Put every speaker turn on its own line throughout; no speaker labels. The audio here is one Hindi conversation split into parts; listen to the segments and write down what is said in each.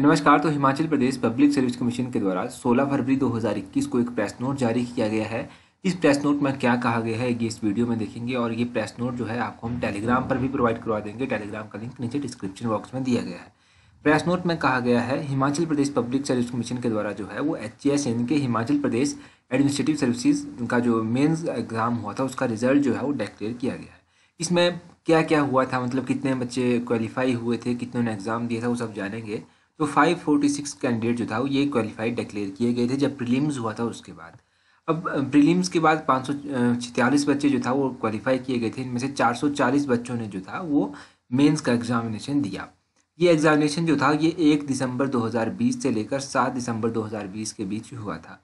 नमस्कार तो Himachal Pradesh public service commission के द्वारा 16 फरवरी 2021 को एक प्रेस नोट जारी किया गया है इस प्रेस नोट में क्या कहा गया है ये इस वीडियो में देखेंगे और ये प्रेस नोट जो है आपको हम टेलीग्राम पर भी प्रोवाइड करवा देंगे टेलीग्राम का लिंक नीचे डिस्क्रिप्शन बॉक्स में दिया गया है प्रेस नोट में कहा गया है Himachal Pradesh public service commission के द्वारा जो है वो एच के हिमाचल प्रदेश एडमिनिस्ट्रेटिव सर्विसेज का जो मेन्स एग्ज़ाम हुआ था उसका रिजल्ट जो है वो डिक्लेयर किया गया है इसमें क्या क्या हुआ था मतलब कितने बच्चे क्वालिफाई हुए थे कितने एग्ज़ाम दिया था वो सब जानेंगे तो 546 कैंडिडेट जो था वो ये क्वालिफाइड डिक्लेयर किए गए थे जब प्रीलिम्स हुआ था उसके बाद अब प्रीलिम्स के बाद पाँच बच्चे जो था वो क्वालिफाई किए गए थे इनमें से 440 बच्चों ने जो था वो मेंस का एग्जामिनेशन दिया ये एग्जामिनेशन जो था ये एक दिसंबर 2020 से लेकर सात दिसंबर 2020 के बीच हुआ था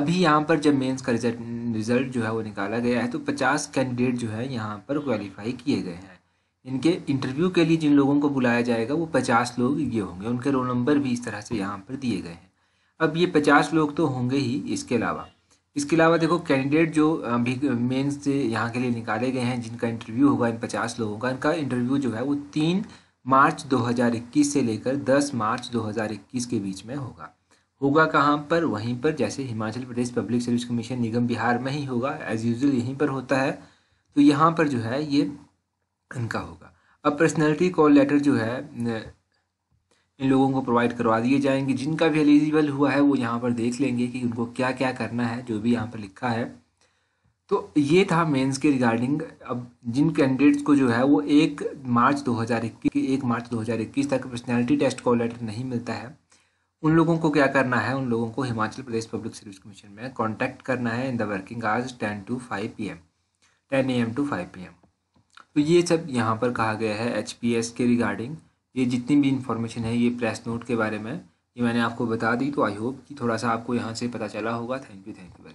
अभी यहाँ पर जब मेंस का रिजल्ट रिजल्ट जो है वो निकाला गया है तो पचास कैंडिडेट जो है यहाँ पर क्वालिफाई किए गए हैं इनके इंटरव्यू के लिए जिन लोगों को बुलाया जाएगा वो पचास लोग ये होंगे उनके रोल नंबर भी इस तरह से यहाँ पर दिए गए हैं अब ये पचास लोग तो होंगे ही इसके अलावा इसके अलावा देखो कैंडिडेट जो अभी मेन से यहाँ के लिए निकाले गए हैं जिनका इंटरव्यू होगा इन पचास लोगों का इनका इंटरव्यू जो है वो तीन मार्च 2021 से लेकर 10 मार्च 2021 के बीच में होगा होगा कहाँ पर वहीं पर जैसे Himachal Pradesh public service commission निगम बिहार में ही होगा एज यूजल यहीं पर होता है तो यहाँ पर जो है ये इनका होगा अब पर्सनैलिटी कॉल लेटर जो है इन लोगों को प्रोवाइड करवा दिए जाएंगे जिनका भी एलिजिबल हुआ है वो यहाँ पर देख लेंगे कि उनको क्या क्या करना है जो भी यहाँ पर लिखा है तो ये था मेंस के रिगार्डिंग अब जिन कैंडिडेट्स को जो है वो एक मार्च 2021 एक मार्च 2021 तक पर्सनैलिटी टेस्ट कॉल लेटर नहीं मिलता है उन लोगों को क्या करना है उन लोगों को Himachal Pradesh public service commission में कॉन्टैक्ट करना है in the working hours ten to five P M ten A M to five P M तो ये सब यहाँ पर कहा गया है एच के रिगार्डिंग ये जितनी भी इन्फॉर्मेशन है ये प्रेस नोट के बारे में ये मैंने आपको बता दी तो आई होप कि थोड़ा सा आपको यहाँ से पता चला होगा थैंक यू थैंक यू